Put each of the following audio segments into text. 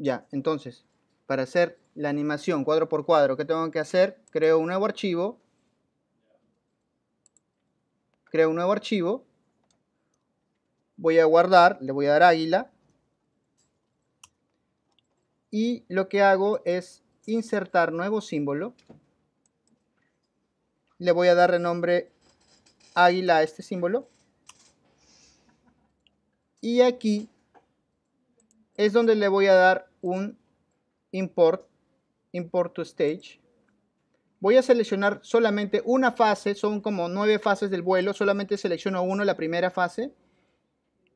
Ya, entonces, para hacer la animación cuadro por cuadro, ¿qué tengo que hacer? Creo un nuevo archivo. Creo un nuevo archivo. Voy a guardar, le voy a dar águila. Y lo que hago es insertar nuevo símbolo. Le voy a dar nombre águila a este símbolo. Y aquí es donde le voy a dar un import, import to stage. Voy a seleccionar solamente una fase, son como nueve fases del vuelo, solamente selecciono uno, la primera fase.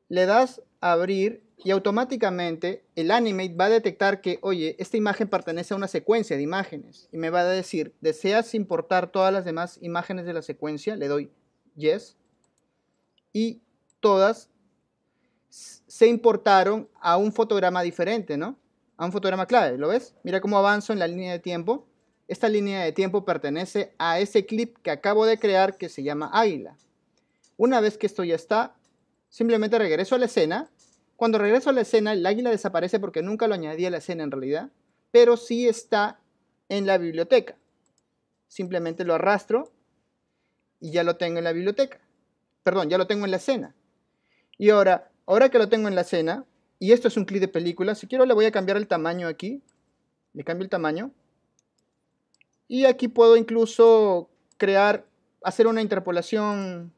Le das abrir y automáticamente el Animate va a detectar que, oye, esta imagen pertenece a una secuencia de imágenes. Y me va a decir, ¿deseas importar todas las demás imágenes de la secuencia? Le doy Yes. Y todas se importaron a un fotograma diferente, ¿no? a un fotograma clave, ¿lo ves? Mira cómo avanzo en la línea de tiempo. Esta línea de tiempo pertenece a ese clip que acabo de crear que se llama Águila. Una vez que esto ya está, simplemente regreso a la escena. Cuando regreso a la escena, el águila desaparece porque nunca lo añadí a la escena en realidad, pero sí está en la biblioteca. Simplemente lo arrastro y ya lo tengo en la biblioteca. Perdón, ya lo tengo en la escena. Y ahora, ahora que lo tengo en la escena, y esto es un clip de película. Si quiero le voy a cambiar el tamaño aquí. Le cambio el tamaño. Y aquí puedo incluso crear, hacer una interpolación.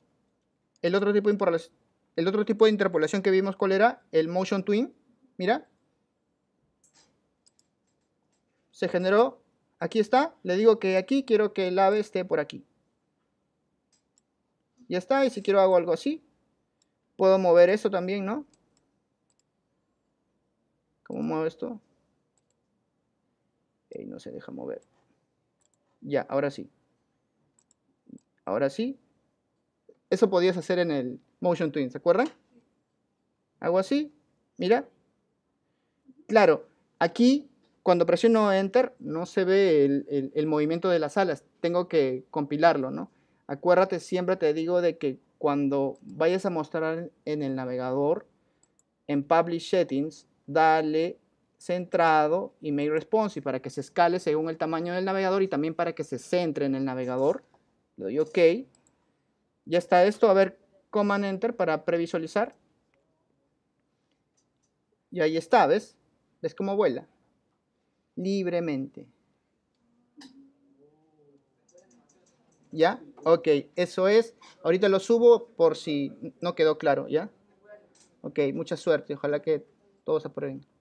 El otro tipo de interpolación, el otro tipo de interpolación que vimos, ¿cuál era? El Motion Twin. Mira. Se generó. Aquí está. Le digo que aquí quiero que el ave esté por aquí. Ya está. Y si quiero hago algo así. Puedo mover eso también, ¿no? ¿Cómo muevo esto? Y no se deja mover. Ya, ahora sí. Ahora sí. Eso podías hacer en el Motion Twins, ¿se acuerdan? Hago así, mira. Claro, aquí cuando presiono Enter no se ve el movimiento de las alas, tengo que compilarlo, ¿no? Acuérdate, siempre te digo de que cuando vayas a mostrar en el navegador, en Publish Settings, dale centrado y Response responsive para que se escale según el tamaño del navegador y también para que se centre en el navegador. Le doy OK. Ya está esto. A ver, command enter para previsualizar. Y ahí está, ¿ves? ¿Ves cómo vuela? Libremente. ¿Ya? Ok, eso es. Ahorita lo subo por si no quedó claro, ¿ya? Ok, mucha suerte. Ojalá que todos aprueben.